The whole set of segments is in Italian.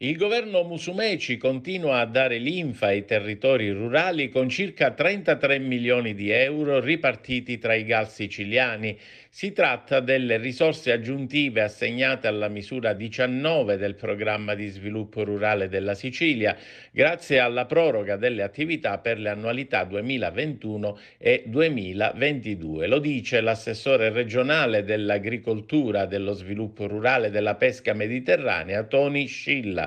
Il governo Musumeci continua a dare linfa ai territori rurali con circa 33 milioni di euro ripartiti tra i gas siciliani. Si tratta delle risorse aggiuntive assegnate alla misura 19 del programma di sviluppo rurale della Sicilia, grazie alla proroga delle attività per le annualità 2021 e 2022. Lo dice l'assessore regionale dell'agricoltura, dello sviluppo rurale e della pesca mediterranea Tony Scilla.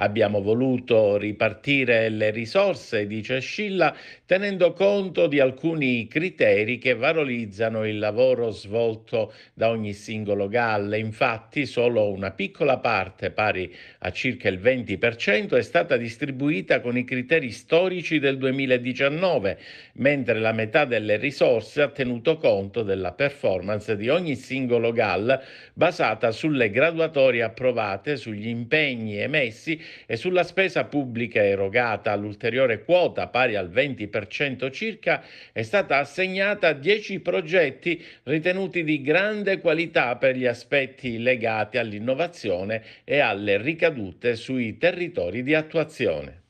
Abbiamo voluto ripartire le risorse, dice Scilla, tenendo conto di alcuni criteri che valorizzano il lavoro svolto da ogni singolo GAL. Infatti solo una piccola parte, pari a circa il 20%, è stata distribuita con i criteri storici del 2019, mentre la metà delle risorse ha tenuto conto della performance di ogni singolo GAL basata sulle graduatorie approvate, sugli impegni emessi e sulla spesa pubblica erogata l'ulteriore quota pari al 20% circa è stata assegnata a 10 progetti ritenuti di grande qualità per gli aspetti legati all'innovazione e alle ricadute sui territori di attuazione.